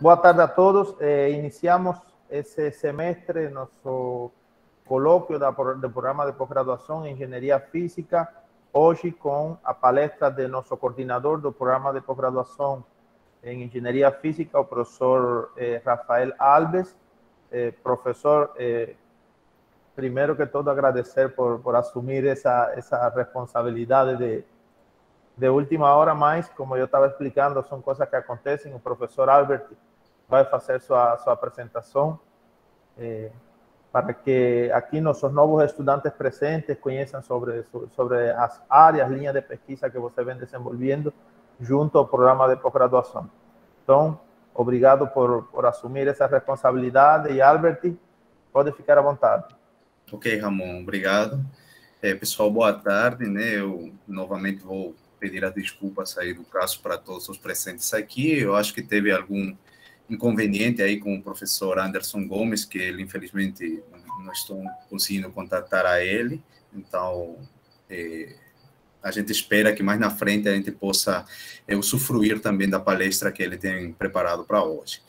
Boa tarde a todos. Eh, iniciamos esse semestre nosso colóquio da, do programa de pós-graduação em Engenharia Física, hoje com a palestra de nosso coordenador do programa de pós-graduação em Engenharia Física, o professor eh, Rafael Alves. Eh, professor, eh, primeiro que todo agradecer por, por assumir essa, essa responsabilidade de de última hora, mas como eu estava explicando, são coisas que acontecem. O professor Albert vai fazer sua, sua apresentação eh, para que aqui nossos novos estudantes presentes conheçam sobre, sobre as áreas, linhas de pesquisa que você vem desenvolvendo junto ao programa de pós-graduação. Então, obrigado por, por assumir essa responsabilidade e, Albert, pode ficar à vontade. Ok, Ramon, obrigado. É, pessoal, boa tarde, né? Eu novamente vou pedir as desculpas aí do caso para todos os presentes aqui. Eu acho que teve algum inconveniente aí com o professor Anderson Gomes, que ele, infelizmente, não estou conseguindo contatar a ele. Então, é, a gente espera que mais na frente a gente possa é, usufruir também da palestra que ele tem preparado para hoje.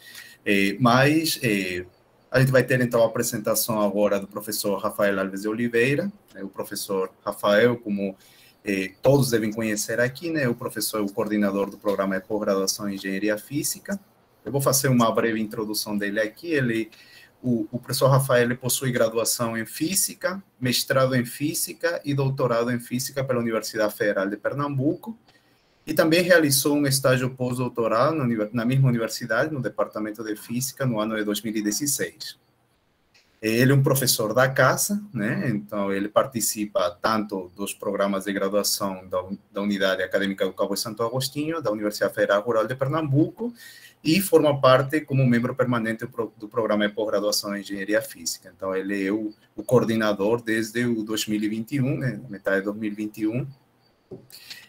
É, mas é, a gente vai ter então a apresentação agora do professor Rafael Alves de Oliveira. Né, o professor Rafael, como eh, todos devem conhecer aqui, né? O professor é o coordenador do programa de é pós-graduação em Engenharia Física. Eu vou fazer uma breve introdução dele aqui. Ele, o, o professor Rafael possui graduação em Física, mestrado em Física e doutorado em Física pela Universidade Federal de Pernambuco e também realizou um estágio pós-doutoral na mesma universidade, no Departamento de Física, no ano de 2016. Ele é um professor da casa, né? então ele participa tanto dos programas de graduação da, da Unidade Acadêmica do Cabo Santo Agostinho, da Universidade Federal Rural de Pernambuco, e forma parte como membro permanente do programa de pós-graduação em Engenharia Física. Então, ele é o, o coordenador desde o 2021, né? metade de 2021.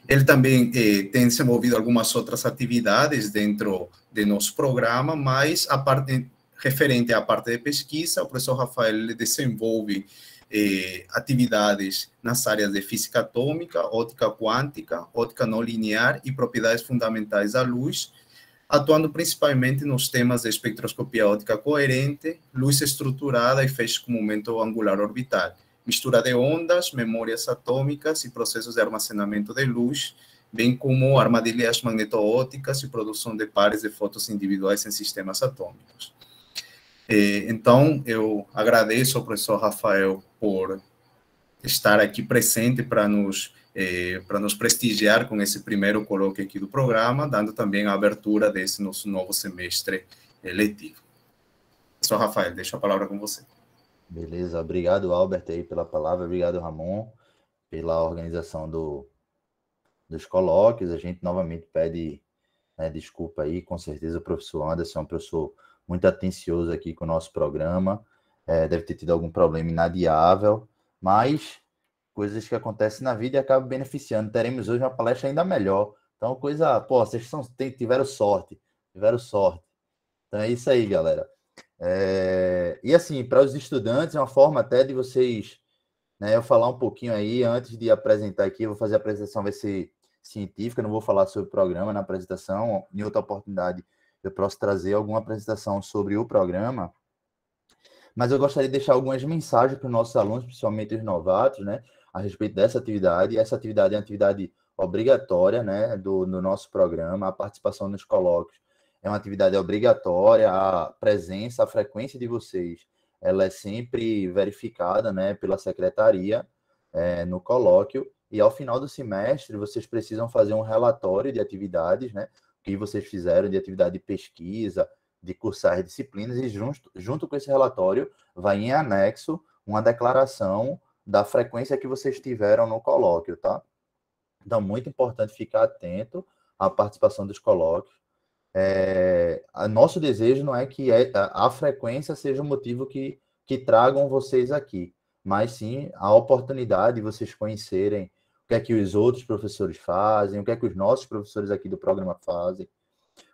Ele também eh, tem desenvolvido algumas outras atividades dentro de nosso programa, mas a parte referente à parte de pesquisa, o professor Rafael desenvolve eh, atividades nas áreas de física atômica, ótica quântica, ótica não linear e propriedades fundamentais da luz, atuando principalmente nos temas de espectroscopia ótica coerente, luz estruturada e feixe com momento angular orbital, mistura de ondas, memórias atômicas e processos de armazenamento de luz, bem como armadilhas magneto-óticas e produção de pares de fotos individuais em sistemas atômicos. E, é, então, eu agradeço ao professor Rafael por estar aqui presente para nos eh, para nos prestigiar com esse primeiro colóquio aqui do programa, dando também a abertura desse nosso novo semestre letivo. Professor Rafael, deixo a palavra com você. Beleza, obrigado Albert aí pela palavra, obrigado Ramon pela organização do, dos colóquios. A gente novamente pede né, desculpa aí, com certeza o professor Anderson é um professor muito atencioso aqui com o nosso programa. É, deve ter tido algum problema inadiável, mas coisas que acontecem na vida e acabam beneficiando. Teremos hoje uma palestra ainda melhor. Então, coisa, pô, vocês são, tiveram sorte, tiveram sorte. Então é isso aí, galera. É, e assim, para os estudantes, é uma forma até de vocês, né, eu falar um pouquinho aí, antes de apresentar aqui, eu vou fazer a apresentação, vai ser científica, não vou falar sobre o programa na apresentação, em outra oportunidade eu posso trazer alguma apresentação sobre o programa, mas eu gostaria de deixar algumas mensagens para os nossos alunos, principalmente os novatos, né, a respeito dessa atividade. Essa atividade é uma atividade obrigatória, né, do, do nosso programa, a participação nos colóquios é uma atividade obrigatória, a presença, a frequência de vocês, ela é sempre verificada, né, pela secretaria é, no colóquio, e ao final do semestre vocês precisam fazer um relatório de atividades, né, que vocês fizeram de atividade de pesquisa, de cursar disciplinas, e junto, junto com esse relatório vai em anexo uma declaração da frequência que vocês tiveram no colóquio, tá? Então, muito importante ficar atento à participação dos colóquios. É, nosso desejo não é que é, a, a frequência seja o motivo que, que tragam vocês aqui, mas sim a oportunidade de vocês conhecerem que é que os outros professores fazem, o que é que os nossos professores aqui do programa fazem,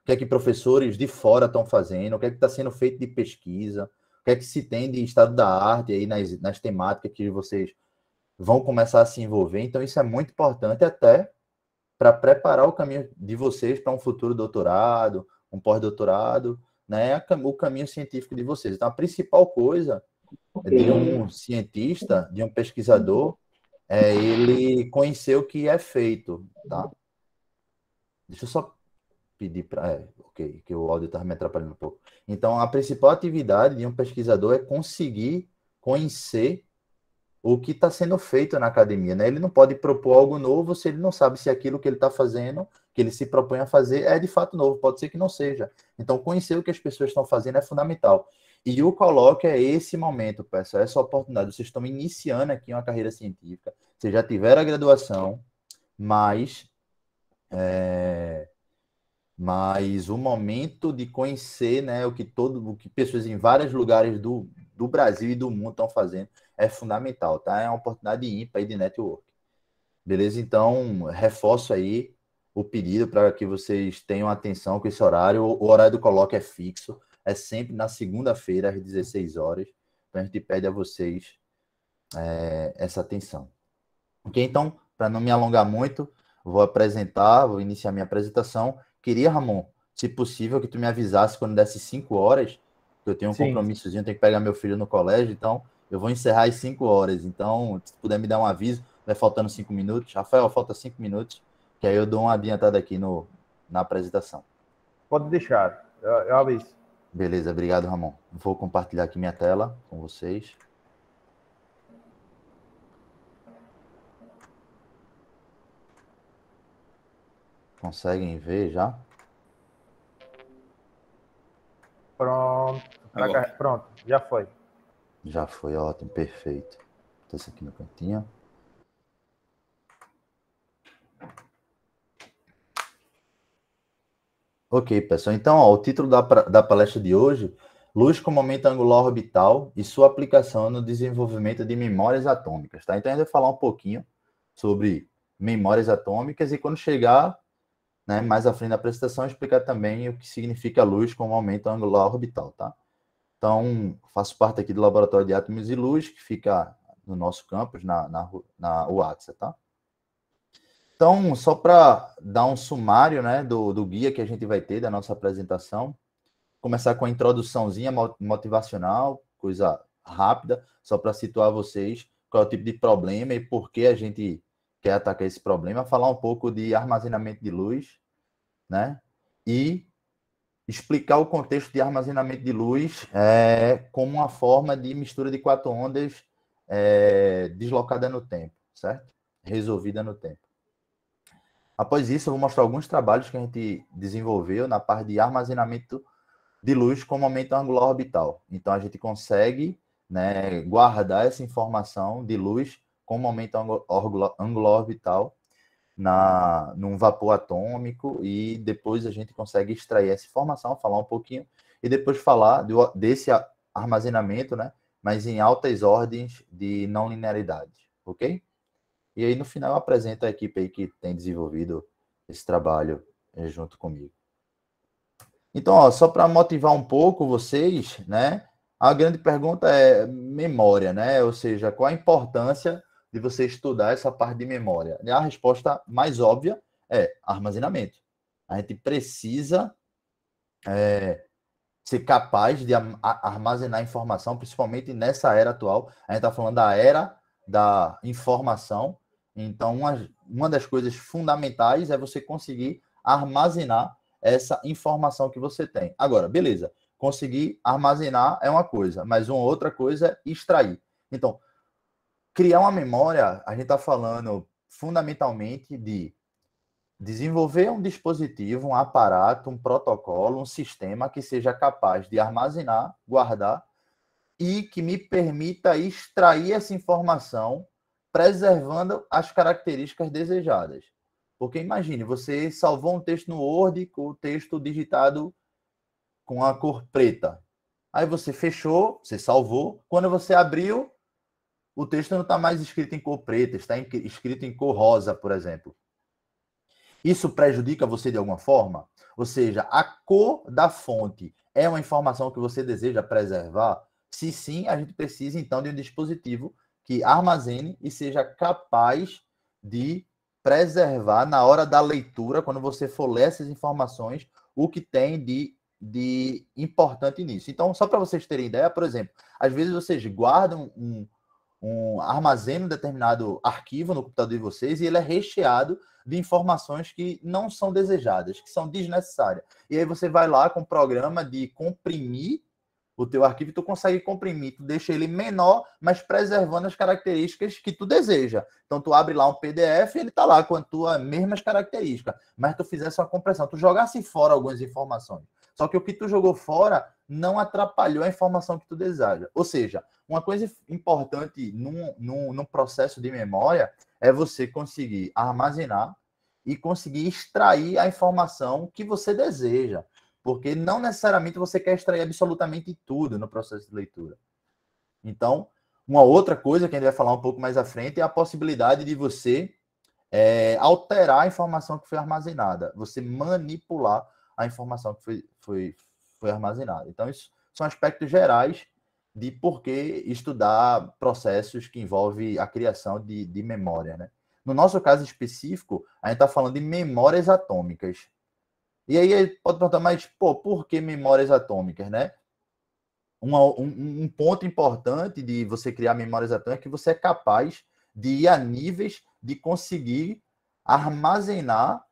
o que é que professores de fora estão fazendo, o que é que está sendo feito de pesquisa, o que é que se tem de estado da arte aí nas, nas temáticas que vocês vão começar a se envolver. Então, isso é muito importante até para preparar o caminho de vocês para um futuro doutorado, um pós-doutorado, né, o caminho científico de vocês. Então, a principal coisa é de um cientista, de um pesquisador, é ele conhecer o que é feito, tá? Deixa eu só pedir para. É, ok, que o áudio está me atrapalhando um pouco. Então, a principal atividade de um pesquisador é conseguir conhecer o que está sendo feito na academia. Né? Ele não pode propor algo novo se ele não sabe se aquilo que ele está fazendo, que ele se propõe a fazer, é de fato novo. Pode ser que não seja. Então, conhecer o que as pessoas estão fazendo é fundamental. E o coloque é esse momento, pessoal, é essa oportunidade. Vocês estão iniciando aqui uma carreira científica, vocês já tiveram a graduação, mas. É, mas o momento de conhecer né, o que todo o que pessoas em vários lugares do, do Brasil e do mundo estão fazendo é fundamental, tá? É uma oportunidade ímpar de network. Beleza? Então, reforço aí o pedido para que vocês tenham atenção com esse horário. O horário do coloque é fixo é sempre na segunda-feira, às 16 horas. Então a gente pede a vocês é, essa atenção. Ok? Então, para não me alongar muito, vou apresentar, vou iniciar minha apresentação. Queria, Ramon, se possível, que tu me avisasse quando desse 5 horas, que eu tenho um Sim. compromissozinho, tenho que pegar meu filho no colégio, então eu vou encerrar às 5 horas. Então, se puder me dar um aviso, vai faltando 5 minutos. Rafael, falta 5 minutos, que aí eu dou uma adiantada aqui no, na apresentação. Pode deixar, eu, eu aviso. Beleza, obrigado, Ramon. Vou compartilhar aqui minha tela com vocês. Conseguem ver já? Pronto. Tá Pronto, já foi. Já foi, ótimo, perfeito. Deixa isso aqui no cantinho. Ok, pessoal. Então, ó, o título da, da palestra de hoje, Luz como momento angular orbital e sua aplicação no desenvolvimento de memórias atômicas, tá? Então, a vou falar um pouquinho sobre memórias atômicas e quando chegar né, mais à frente da apresentação, explicar também o que significa luz como momento angular orbital, tá? Então, faço parte aqui do Laboratório de Átomos e Luz, que fica no nosso campus, na, na, na UATSA, tá? Então, só para dar um sumário né, do, do guia que a gente vai ter da nossa apresentação, começar com a introduçãozinha motivacional, coisa rápida, só para situar vocês qual é o tipo de problema e por que a gente quer atacar esse problema, falar um pouco de armazenamento de luz, né? E explicar o contexto de armazenamento de luz é, como uma forma de mistura de quatro ondas é, deslocada no tempo, certo? Resolvida no tempo. Após isso, eu vou mostrar alguns trabalhos que a gente desenvolveu na parte de armazenamento de luz com momento angular orbital. Então, a gente consegue né, guardar essa informação de luz com momento angular, orbital na, num vapor atômico e depois a gente consegue extrair essa informação, falar um pouquinho e depois falar do, desse armazenamento, né, mas em altas ordens de não linearidade, ok? E aí, no final, apresenta a equipe aí que tem desenvolvido esse trabalho eh, junto comigo. Então, ó, só para motivar um pouco vocês, né? A grande pergunta é memória, né? Ou seja, qual a importância de você estudar essa parte de memória? E a resposta mais óbvia é armazenamento. A gente precisa é, ser capaz de armazenar informação, principalmente nessa era atual. A gente está falando da era da informação, então, uma, uma das coisas fundamentais é você conseguir armazenar essa informação que você tem. Agora, beleza, conseguir armazenar é uma coisa, mas uma outra coisa é extrair. Então, criar uma memória, a gente está falando fundamentalmente de desenvolver um dispositivo, um aparato, um protocolo, um sistema que seja capaz de armazenar, guardar e que me permita extrair essa informação preservando as características desejadas. Porque imagine, você salvou um texto no Word com o texto digitado com a cor preta. Aí você fechou, você salvou. Quando você abriu, o texto não está mais escrito em cor preta, está em, escrito em cor rosa, por exemplo. Isso prejudica você de alguma forma? Ou seja, a cor da fonte é uma informação que você deseja preservar? Se sim, a gente precisa então de um dispositivo que armazene e seja capaz de preservar na hora da leitura, quando você for ler essas informações, o que tem de, de importante nisso. Então, só para vocês terem ideia, por exemplo, às vezes vocês guardam um, um armazenam um determinado arquivo no computador de vocês e ele é recheado de informações que não são desejadas, que são desnecessárias. E aí você vai lá com o programa de comprimir o teu arquivo, tu consegue comprimir, tu deixa ele menor, mas preservando as características que tu deseja. Então tu abre lá um PDF, ele tá lá com as tuas mesmas características, mas tu fizesse uma compressão, tu jogasse fora algumas informações. Só que o que tu jogou fora não atrapalhou a informação que tu deseja. Ou seja, uma coisa importante num, num processo de memória é você conseguir armazenar e conseguir extrair a informação que você deseja. Porque não necessariamente você quer extrair absolutamente tudo no processo de leitura. Então, uma outra coisa que a gente vai falar um pouco mais à frente é a possibilidade de você é, alterar a informação que foi armazenada, você manipular a informação que foi, foi, foi armazenada. Então, isso são aspectos gerais de por que estudar processos que envolvem a criação de, de memória. Né? No nosso caso específico, a gente está falando de memórias atômicas. E aí ele pode perguntar, mas pô, por que memórias atômicas, né? um, um ponto importante de você criar memórias atômicas é que você é capaz de ir a níveis de conseguir armazenar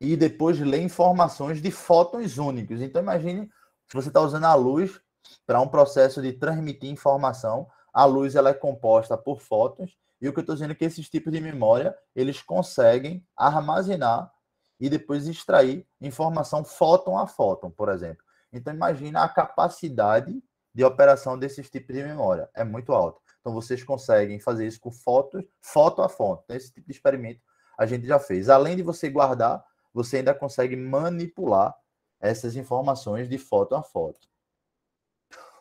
e depois ler informações de fótons únicos. Então imagine se você está usando a luz para um processo de transmitir informação, a luz ela é composta por fótons, e o que eu estou dizendo é que esses tipos de memória, eles conseguem armazenar e depois extrair informação fóton a fóton, por exemplo. Então, imagina a capacidade de operação desses tipos de memória. É muito alta. Então, vocês conseguem fazer isso com fotos, foto a foto. Então, esse tipo de experimento a gente já fez. Além de você guardar, você ainda consegue manipular essas informações de foto a foto.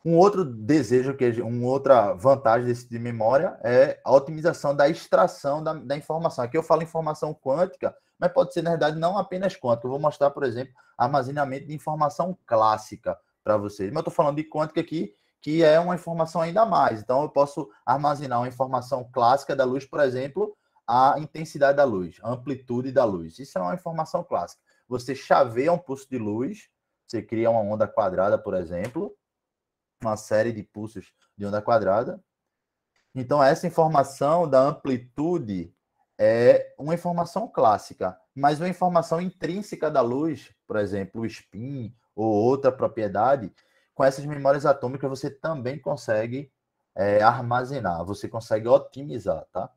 Um outro desejo, que uma outra vantagem desse tipo de memória é a otimização da extração da, da informação. Aqui eu falo informação quântica, mas pode ser, na verdade, não apenas quanto. Eu vou mostrar, por exemplo, armazenamento de informação clássica para vocês. Mas eu estou falando de quântica aqui, que é uma informação ainda mais. Então, eu posso armazenar uma informação clássica da luz, por exemplo, a intensidade da luz, a amplitude da luz. Isso é uma informação clássica. Você chaveia um pulso de luz, você cria uma onda quadrada, por exemplo, uma série de pulsos de onda quadrada. Então, essa informação da amplitude é uma informação clássica, mas uma informação intrínseca da luz, por exemplo, o spin ou outra propriedade, com essas memórias atômicas você também consegue é, armazenar, você consegue otimizar, tá?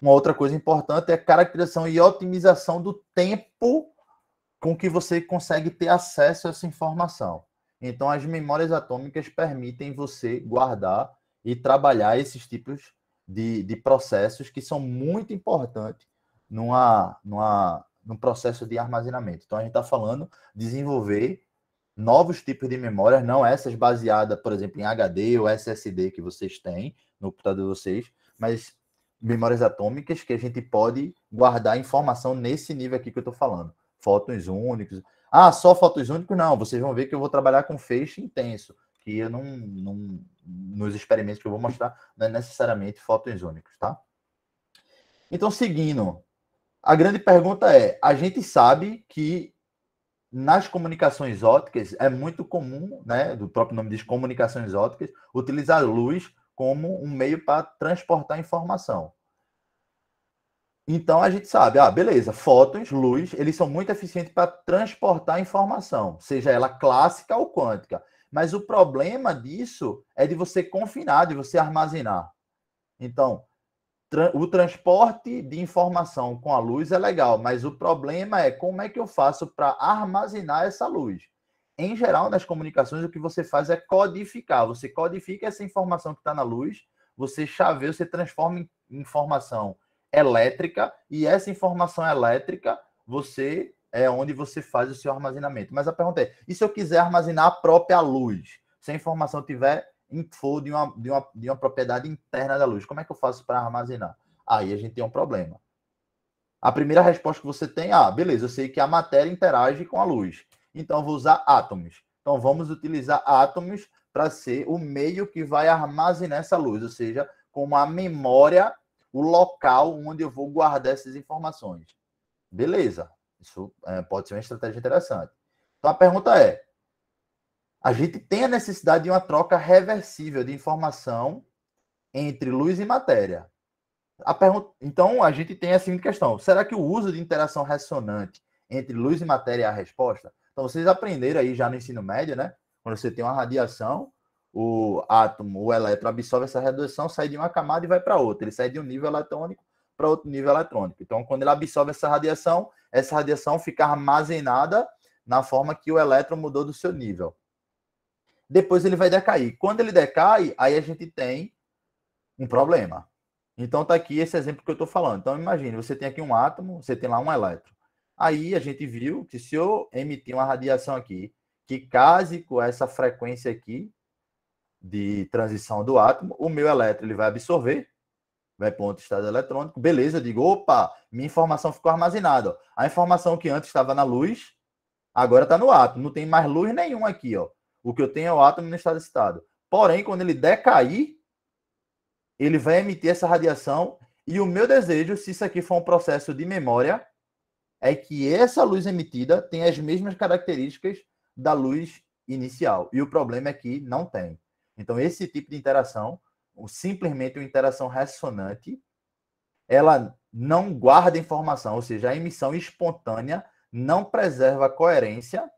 Uma outra coisa importante é a caracterização e otimização do tempo com que você consegue ter acesso a essa informação. Então, as memórias atômicas permitem você guardar e trabalhar esses tipos de, de processos que são muito importantes numa, numa, num processo de armazenamento. Então, a gente está falando desenvolver novos tipos de memórias, não essas baseadas, por exemplo, em HD ou SSD que vocês têm no computador de vocês, mas memórias atômicas que a gente pode guardar informação nesse nível aqui que eu estou falando. Fótons únicos. Ah, só fótons únicos? Não, vocês vão ver que eu vou trabalhar com feixe intenso, que eu não, não, nos experimentos que eu vou mostrar, não é necessariamente únicos, tá? Então, seguindo, a grande pergunta é: a gente sabe que nas comunicações ópticas é muito comum, né, do próprio nome diz comunicações ópticas, utilizar luz como um meio para transportar informação. Então a gente sabe, ah, beleza, fótons, luz, eles são muito eficientes para transportar informação, seja ela clássica ou quântica. Mas o problema disso é de você confinar, de você armazenar. Então, tra o transporte de informação com a luz é legal, mas o problema é como é que eu faço para armazenar essa luz. Em geral, nas comunicações, o que você faz é codificar. Você codifica essa informação que está na luz, você chaveia, você transforma em informação elétrica, e essa informação elétrica você é onde você faz o seu armazenamento. Mas a pergunta é: e se eu quiser armazenar a própria luz? Se a informação tiver em for de uma, de, uma, de uma propriedade interna da luz, como é que eu faço para armazenar? Aí a gente tem um problema. A primeira resposta que você tem, ah, beleza, eu sei que a matéria interage com a luz. Então vou usar átomos. Então vamos utilizar átomos para ser o meio que vai armazenar essa luz, ou seja, como a memória, o local onde eu vou guardar essas informações. Beleza, isso é, pode ser uma estratégia interessante. Então a pergunta é: a gente tem a necessidade de uma troca reversível de informação entre luz e matéria. A pergunta, então a gente tem a seguinte questão: será que o uso de interação ressonante entre luz e matéria é a resposta? Então vocês aprenderam aí já no ensino médio, né? Quando você tem uma radiação, o átomo, o elétron absorve essa radiação, sai de uma camada e vai para outra. Ele sai de um nível eletrônico para outro nível eletrônico. Então, quando ele absorve essa radiação, essa radiação fica armazenada na forma que o elétron mudou do seu nível. Depois ele vai decair. Quando ele decai, aí a gente tem um problema. Então tá aqui esse exemplo que eu estou falando. Então imagine, você tem aqui um átomo, você tem lá um elétron. Aí a gente viu que se eu emitir uma radiação aqui que case com essa frequência aqui de transição do átomo, o meu elétron ele vai absorver vai para estado eletrônico, beleza, digo, opa, minha informação ficou armazenada. A informação que antes estava na luz, agora está no átomo, não tem mais luz nenhuma aqui, ó. O que eu tenho é o átomo no estado excitado. Porém, quando ele decair, ele vai emitir essa radiação e o meu desejo, se isso aqui for um processo de memória, é que essa luz emitida tenha as mesmas características da luz inicial. E o problema é que não tem. Então, esse tipo de interação simplesmente uma interação ressonante, ela não guarda informação, ou seja, a emissão espontânea não preserva a coerência,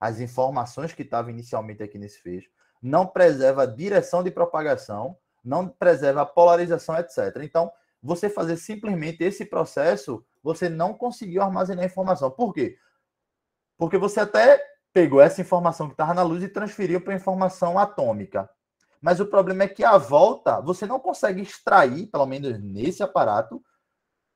as informações que estavam inicialmente aqui nesse fecho, não preserva a direção de propagação, não preserva a polarização, etc. Então, você fazer simplesmente esse processo, você não conseguiu armazenar informação. Por quê? Porque você até pegou essa informação que estava na luz e transferiu para a informação atômica. Mas o problema é que a volta, você não consegue extrair, pelo menos nesse aparato,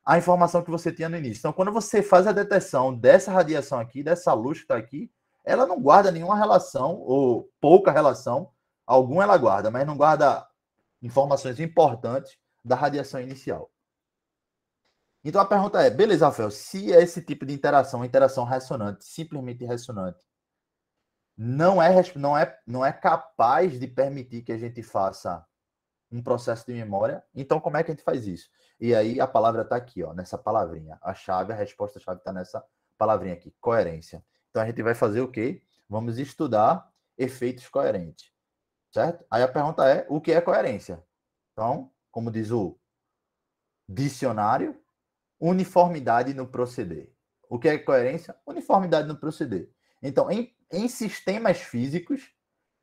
a informação que você tinha no início. Então, quando você faz a detecção dessa radiação aqui, dessa luz que está aqui, ela não guarda nenhuma relação, ou pouca relação, alguma ela guarda, mas não guarda informações importantes da radiação inicial. Então a pergunta é, beleza, Rafael, se é esse tipo de interação, interação ressonante, simplesmente ressonante, não é, não, é, não é capaz de permitir que a gente faça um processo de memória. Então, como é que a gente faz isso? E aí a palavra está aqui, ó, nessa palavrinha. A chave, a resposta-chave está nessa palavrinha aqui, coerência. Então a gente vai fazer o quê? Vamos estudar efeitos coerentes. Certo? Aí a pergunta é: o que é coerência? Então, como diz o dicionário, uniformidade no proceder. O que é coerência? Uniformidade no proceder. Então, em, em sistemas físicos,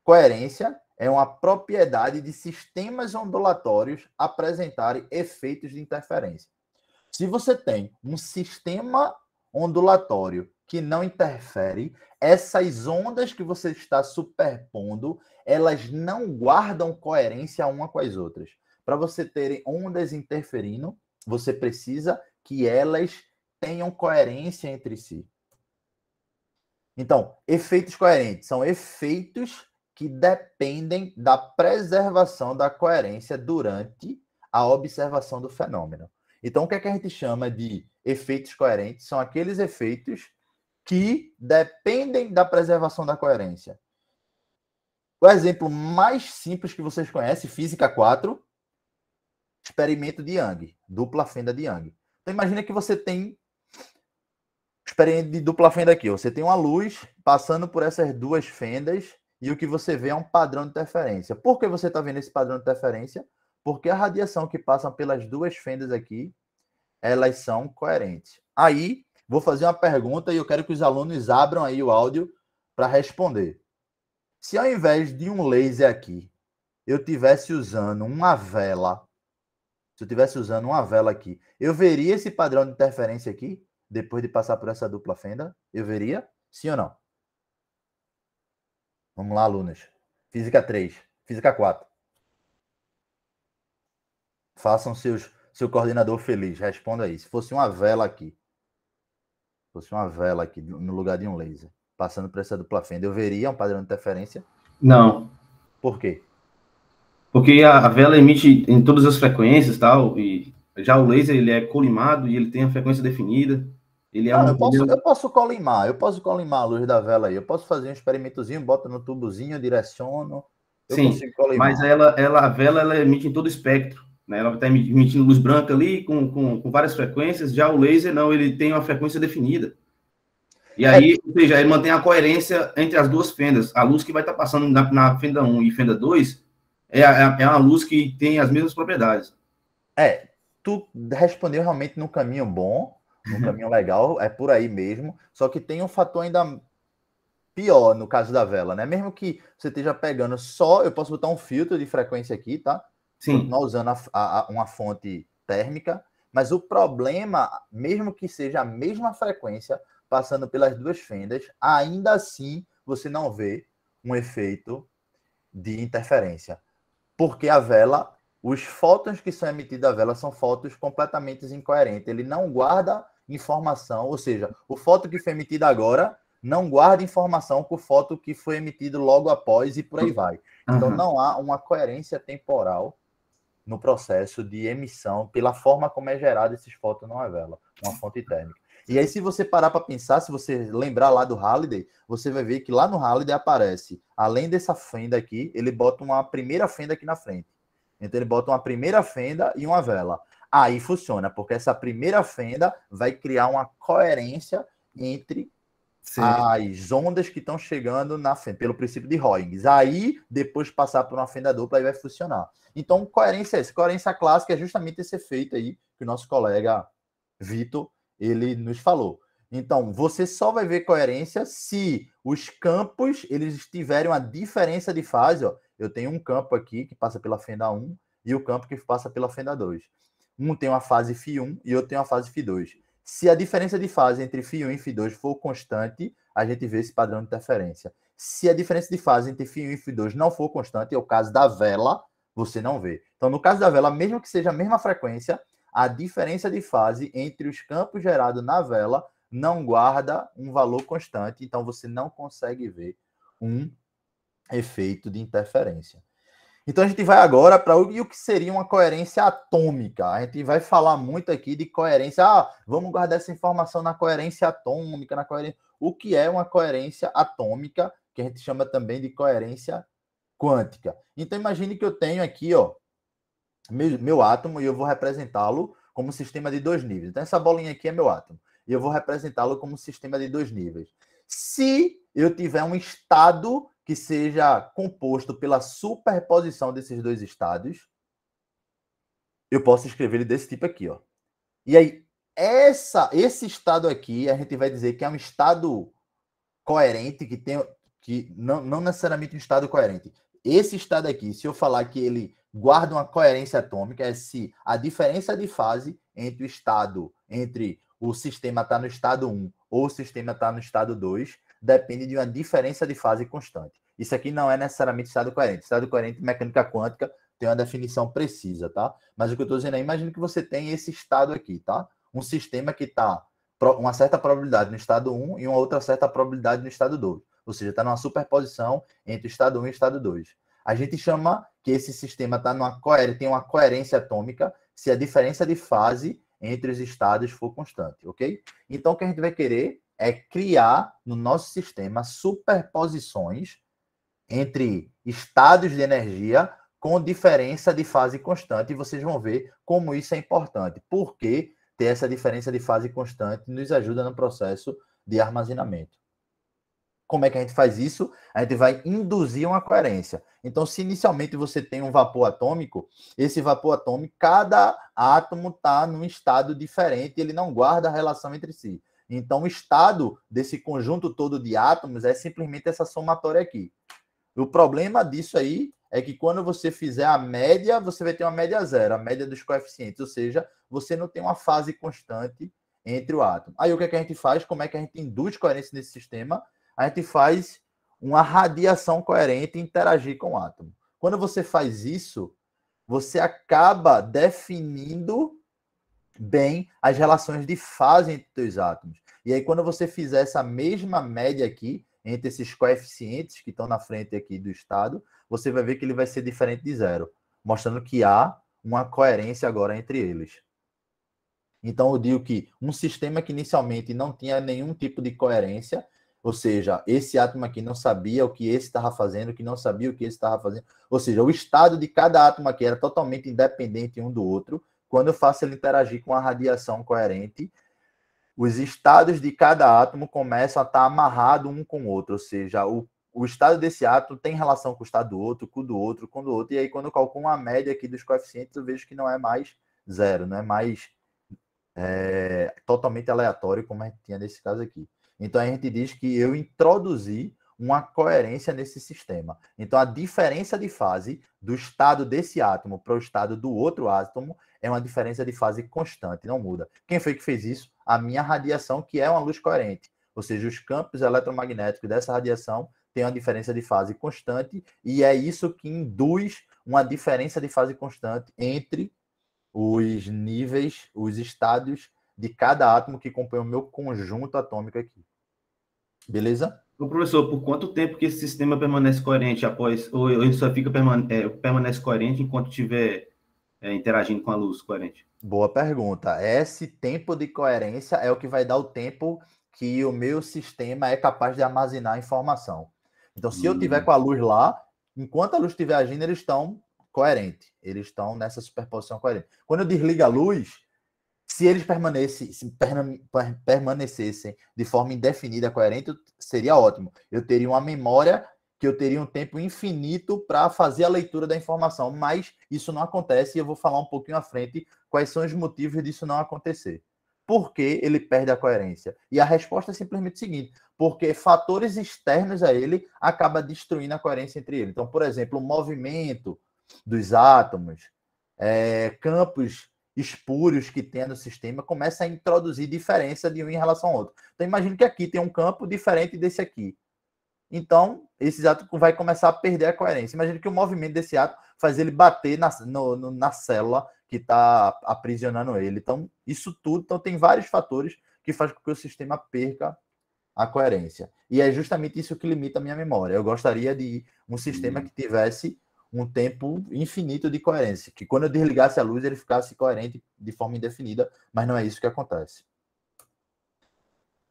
coerência é uma propriedade de sistemas ondulatórios apresentarem efeitos de interferência. Se você tem um sistema ondulatório que não interfere, essas ondas que você está superpondo, elas não guardam coerência uma com as outras. Para você terem ondas interferindo, você precisa que elas tenham coerência entre si. Então, efeitos coerentes são efeitos que dependem da preservação da coerência durante a observação do fenômeno. Então, o que, é que a gente chama de efeitos coerentes? São aqueles efeitos que dependem da preservação da coerência. O exemplo mais simples que vocês conhecem, física 4, experimento de Young, dupla fenda de Young. Então imagina que você tem experiência de dupla fenda aqui. Você tem uma luz passando por essas duas fendas e o que você vê é um padrão de interferência. Por que você está vendo esse padrão de interferência? Porque a radiação que passa pelas duas fendas aqui, elas são coerentes. Aí, vou fazer uma pergunta e eu quero que os alunos abram aí o áudio para responder. Se ao invés de um laser aqui, eu tivesse usando uma vela, se eu tivesse usando uma vela aqui, eu veria esse padrão de interferência aqui? depois de passar por essa dupla fenda? Eu veria? Sim ou não? Vamos lá, alunos. Física 3, física 4. Façam seus, seu coordenador feliz. Responda aí. Se fosse uma vela aqui, fosse uma vela aqui no lugar de um laser, passando por essa dupla fenda, eu veria um padrão de interferência? Não. Por quê? Porque a, vela emite em todas as frequências tal, e já o laser ele é colimado e ele tem a frequência definida. Ele é um... eu, posso, eu posso colimar, eu posso colimar a luz da vela aí. Eu posso fazer um experimentozinho, boto no tubozinho, direciono. Sim, mas ela, ela, a vela ela emite em todo o espectro. Né? Ela está emitindo luz branca ali, com, com, com, várias frequências. Já o laser, não, ele tem uma frequência definida. E é. aí, é... ou seja, ele mantém a coerência entre as duas fendas. A luz que vai estar tá passando na, na, fenda 1 e fenda 2 é, é, é uma luz que tem as mesmas propriedades. É, tu respondeu realmente no caminho bom, um caminho legal, é por aí mesmo. Só que tem um fator ainda pior no caso da vela, né? Mesmo que você esteja pegando só, eu posso botar um filtro de frequência aqui, tá? Sim. Continuar usando a, a, a, uma fonte térmica, mas o problema, mesmo que seja a mesma frequência passando pelas duas fendas, ainda assim você não vê um efeito de interferência, porque a vela, os fótons que são emitidos da vela são fótons completamente incoerentes. Ele não guarda informação, ou seja, o foto que foi emitido agora não guarda informação com o foto que foi emitido logo após e por aí vai. Então não há uma coerência temporal no processo de emissão pela forma como é gerado esses fotos numa vela, uma fonte térmica. E aí, se você parar para pensar, se você lembrar lá do Halliday, você vai ver que lá no Halliday aparece, além dessa fenda aqui, ele bota uma primeira fenda aqui na frente. Então, ele bota uma primeira fenda e uma vela. Aí funciona, porque essa primeira fenda vai criar uma coerência entre Sim. as ondas que estão chegando na fenda, pelo princípio de Huygens. Aí, depois passar por uma fenda dupla, aí vai funcionar. Então, coerência é essa. Coerência clássica é justamente esse efeito aí que o nosso colega Vitor, ele nos falou. Então, você só vai ver coerência se os campos, eles tiverem uma diferença de fase, ó. Eu tenho um campo aqui que passa pela fenda 1 e o campo que passa pela fenda 2 um tem uma fase FI1 e outro tem uma fase FI2. Se a diferença de fase entre FI1 e FI2 for constante, a gente vê esse padrão de interferência. Se a diferença de fase entre FI1 e FI2 não for constante, é o caso da vela, você não vê. Então, no caso da vela, mesmo que seja a mesma frequência, a diferença de fase entre os campos gerados na vela não guarda um valor constante, então você não consegue ver um efeito de interferência. Então a gente vai agora para o que seria uma coerência atômica. A gente vai falar muito aqui de coerência. Ah, vamos guardar essa informação na coerência atômica, na coerência. O que é uma coerência atômica, que a gente chama também de coerência quântica. Então imagine que eu tenho aqui, ó, meu, meu átomo e eu vou representá-lo como sistema de dois níveis. Então essa bolinha aqui é meu átomo e eu vou representá-lo como sistema de dois níveis. Se eu tiver um estado que seja composto pela superposição desses dois estados, eu posso escrever ele desse tipo aqui, ó. E aí, essa, esse estado aqui, a gente vai dizer que é um estado coerente, que tem, que não, não necessariamente um estado coerente. Esse estado aqui, se eu falar que ele guarda uma coerência atômica, é se a diferença de fase entre o estado, entre o sistema está no estado 1 ou o sistema está no estado 2, depende de uma diferença de fase constante. Isso aqui não é necessariamente estado coerente. Estado coerente, mecânica quântica, tem uma definição precisa, tá? Mas o que eu estou dizendo é, imagina que você tem esse estado aqui, tá? Um sistema que está uma certa probabilidade no estado 1 e uma outra certa probabilidade no estado 2. Ou seja, está numa superposição entre o estado 1 e o estado 2. A gente chama que esse sistema tá numa tem uma coerência atômica se a diferença de fase entre os estados for constante, ok? Então, o que a gente vai querer é criar no nosso sistema superposições entre estados de energia com diferença de fase constante. E vocês vão ver como isso é importante. Porque ter essa diferença de fase constante nos ajuda no processo de armazenamento. Como é que a gente faz isso? A gente vai induzir uma coerência. Então, se inicialmente você tem um vapor atômico, esse vapor atômico, cada átomo está num estado diferente, ele não guarda relação entre si. Então, o estado desse conjunto todo de átomos é simplesmente essa somatória aqui. O problema disso aí é que quando você fizer a média, você vai ter uma média zero, a média dos coeficientes, ou seja, você não tem uma fase constante entre o átomo. Aí o que, é que a gente faz? Como é que a gente induz coerência nesse sistema? A gente faz uma radiação coerente interagir com o átomo. Quando você faz isso, você acaba definindo bem as relações de fase entre os átomos. E aí, quando você fizer essa mesma média aqui, entre esses coeficientes que estão na frente aqui do estado, você vai ver que ele vai ser diferente de zero, mostrando que há uma coerência agora entre eles. Então, eu digo que um sistema que inicialmente não tinha nenhum tipo de coerência, ou seja, esse átomo aqui não sabia o que esse estava fazendo, que não sabia o que esse estava fazendo, ou seja, o estado de cada átomo aqui era totalmente independente um do outro, quando eu faço ele interagir com a radiação coerente, os estados de cada átomo começam a estar amarrados um com o outro, ou seja, o, o estado desse átomo tem relação com o estado do outro, com o do outro, com o do outro, e aí quando eu calculo a média aqui dos coeficientes, eu vejo que não é mais zero, não é mais é, totalmente aleatório, como a gente tinha nesse caso aqui. Então a gente diz que eu introduzi uma coerência nesse sistema. Então a diferença de fase do estado desse átomo para o estado do outro átomo é uma diferença de fase constante, não muda. Quem foi que fez isso? A minha radiação, que é uma luz coerente. Ou seja, os campos eletromagnéticos dessa radiação têm uma diferença de fase constante, e é isso que induz uma diferença de fase constante entre os níveis, os estádios de cada átomo que compõe o meu conjunto atômico aqui. Beleza? O professor, por quanto tempo que esse sistema permanece coerente após, ou ele só fica permane é, permanece coerente enquanto tiver é, interagindo com a luz coerente? Boa pergunta. Esse tempo de coerência é o que vai dar o tempo que o meu sistema é capaz de armazenar informação. Então, se hum. eu tiver hum. com a luz lá, enquanto a luz estiver agindo, eles estão coerentes. Eles estão nessa superposição coerente. Quando eu desligo a luz, se eles permanecessem, permanecessem de forma indefinida coerente, seria ótimo. Eu teria uma memória que eu teria um tempo infinito para fazer a leitura da informação, mas isso não acontece e eu vou falar um pouquinho à frente quais são os motivos disso não acontecer. Por que ele perde a coerência? E a resposta é simplesmente o seguinte: porque fatores externos a ele acabam destruindo a coerência entre eles. Então, por exemplo, o movimento dos átomos, é, campos espúrios que tem no sistema começa a introduzir diferença de um em relação ao outro. Então, imagine que aqui tem um campo diferente desse aqui. Então, esse ato vai começar a perder a coerência. Imagina que o movimento desse ato faz ele bater na, no, no, na célula que está aprisionando ele. Então, isso tudo. Então, tem vários fatores que faz com que o sistema perca a coerência. E é justamente isso que limita a minha memória. Eu gostaria de um sistema que tivesse um tempo infinito de coerência, que quando eu desligasse a luz ele ficasse coerente de forma indefinida, mas não é isso que acontece.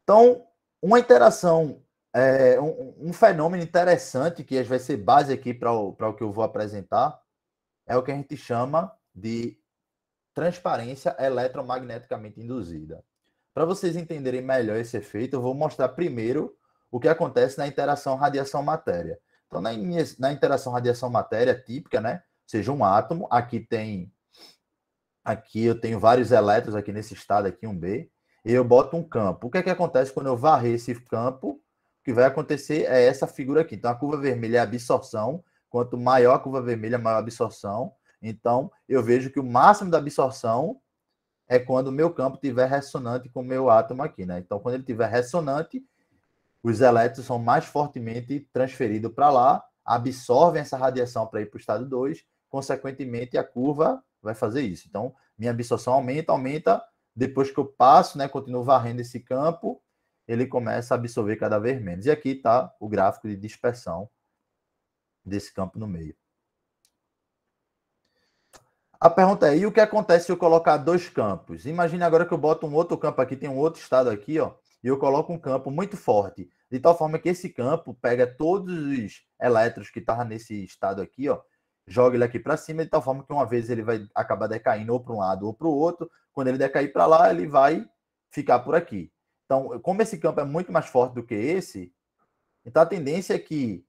Então, uma interação é, um, um, fenômeno interessante que vai ser base aqui para o, o que eu vou apresentar é o que a gente chama de transparência eletromagneticamente induzida. Para vocês entenderem melhor esse efeito, eu vou mostrar primeiro o que acontece na interação radiação-matéria. Então, na, na interação radiação-matéria típica, né? seja, um átomo, aqui tem. Aqui eu tenho vários elétrons aqui nesse estado aqui, um B, e eu boto um campo. O que é que acontece quando eu varrer esse campo que vai acontecer é essa figura aqui. Então, a curva vermelha é a absorção. Quanto maior a curva vermelha, maior a absorção. Então, eu vejo que o máximo da absorção é quando o meu campo tiver ressonante com o meu átomo aqui, né? Então, quando ele tiver ressonante, os elétrons são mais fortemente transferidos para lá, absorvem essa radiação para ir para o estado 2, consequentemente, a curva vai fazer isso. Então, minha absorção aumenta, aumenta, depois que eu passo, né, continuo varrendo esse campo, ele começa a absorver cada vez menos. E aqui está o gráfico de dispersão desse campo no meio. A pergunta é: e o que acontece se eu colocar dois campos? Imagine agora que eu boto um outro campo aqui, tem um outro estado aqui, ó, e eu coloco um campo muito forte, de tal forma que esse campo pega todos os elétrons que estavam tá nesse estado aqui, ó, joga ele aqui para cima, de tal forma que uma vez ele vai acabar decaindo ou para um lado ou para o outro. Quando ele decair para lá, ele vai ficar por aqui. Então, como esse campo é muito mais forte do que esse, então a tendência é que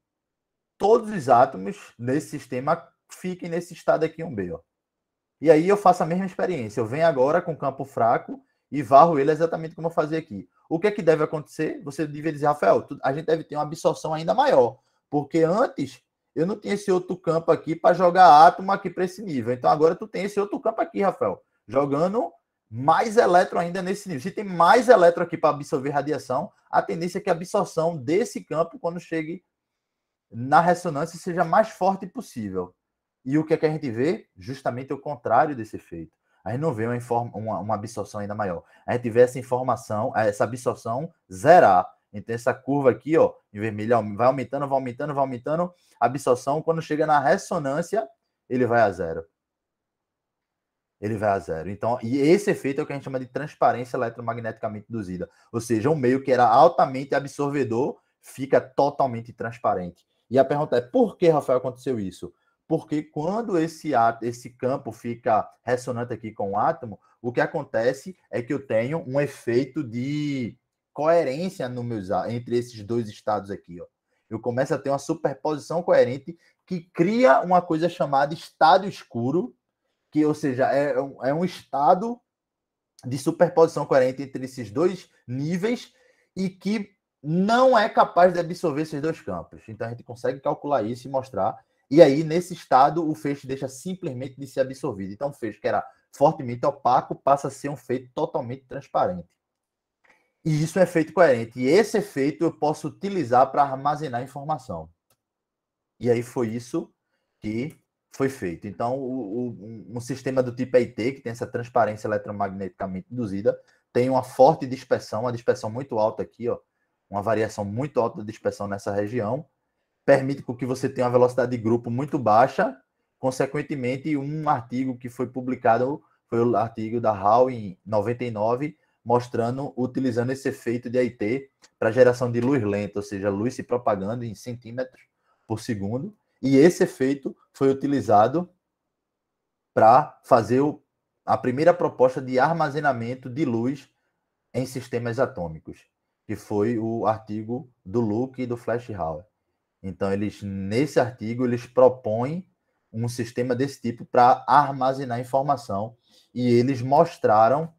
todos os átomos nesse sistema fiquem nesse estado aqui um b Ó. E aí eu faço a mesma experiência. Eu venho agora com campo fraco e varro ele exatamente como eu fazia aqui. O que é que deve acontecer? Você deveria dizer, Rafael, a gente deve ter uma absorção ainda maior. Porque antes eu não tinha esse outro campo aqui para jogar átomo aqui para esse nível. Então agora tu tem esse outro campo aqui, Rafael, jogando mais elétron ainda nesse nível. Se tem mais elétron aqui para absorver radiação, a tendência é que a absorção desse campo, quando chegue na ressonância, seja mais forte possível. E o que, é que a gente vê? Justamente o contrário desse efeito. A gente não vê uma, uma, uma absorção ainda maior. A gente vê essa informação, eh, essa absorção zerar. Então, essa curva aqui, ó, em vermelho, vai aumentando, vai aumentando, vai aumentando. A absorção, quando chega na ressonância, ele vai a zero ele vai a zero. Então, e esse efeito é o que a gente chama de transparência eletromagneticamente induzida. Ou seja, um meio que era altamente absorvedor fica totalmente transparente. E a pergunta é por que, Rafael, aconteceu isso? Porque quando esse, ato, esse campo fica ressonante aqui com o átomo, o que acontece é que eu tenho um efeito de coerência no meu, entre esses dois estados aqui. Ó. Eu começo a ter uma superposição coerente que cria uma coisa chamada estado escuro, que, ou seja, é um, é um estado de superposição coerente entre esses dois níveis e que não é capaz de absorver esses dois campos. Então a gente consegue calcular isso e mostrar. E aí, nesse estado, o feixe deixa simplesmente de ser absorvido. Então, o feixe que era fortemente opaco passa a ser um feito totalmente transparente. E isso é feito efeito coerente. E esse efeito eu posso utilizar para armazenar informação. E aí foi isso que foi feito. Então, o, o, um sistema do tipo EIT, que tem essa transparência eletromagneticamente induzida, tem uma forte dispersão, uma dispersão muito alta aqui, ó, uma variação muito alta de dispersão nessa região, permite que você tenha uma velocidade de grupo muito baixa, consequentemente, um artigo que foi publicado foi o artigo da HAL em 99, mostrando, utilizando esse efeito de EIT para geração de luz lenta, ou seja, luz se propagando em centímetros por segundo, e esse efeito foi utilizado para fazer o, a primeira proposta de armazenamento de luz em sistemas atômicos, que foi o artigo do Luke e do Fleischhauer. Então, eles nesse artigo eles propõem um sistema desse tipo para armazenar informação e eles mostraram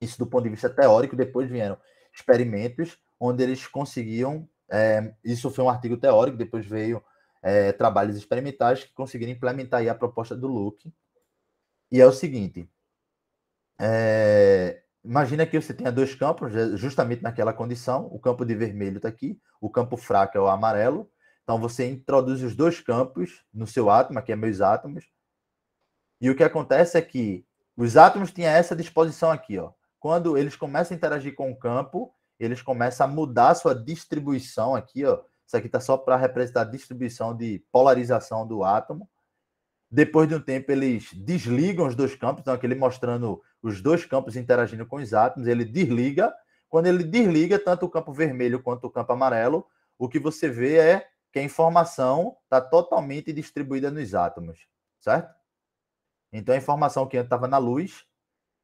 isso do ponto de vista teórico. Depois vieram experimentos onde eles conseguiam. É, isso foi um artigo teórico. Depois veio é, trabalhos experimentais que conseguiram implementar a proposta do Luke. E é o seguinte: é, imagina que você tenha dois campos, né, justamente naquela condição. O campo de vermelho está aqui, o campo fraco é o amarelo. Então você introduz os dois campos no seu átomo, aqui é meus átomos. E o que acontece é que os átomos têm essa disposição aqui, ó. Quando eles começam a interagir com o campo, eles começam a mudar a sua distribuição aqui, ó. Isso aqui está só para representar a distribuição de polarização do átomo. Depois de um tempo, eles desligam os dois campos, então aquele mostrando os dois campos interagindo com os átomos, ele desliga. Quando ele desliga, tanto o campo vermelho quanto o campo amarelo, o que você vê é que a informação está totalmente distribuída nos átomos, certo? Então a informação que estava na luz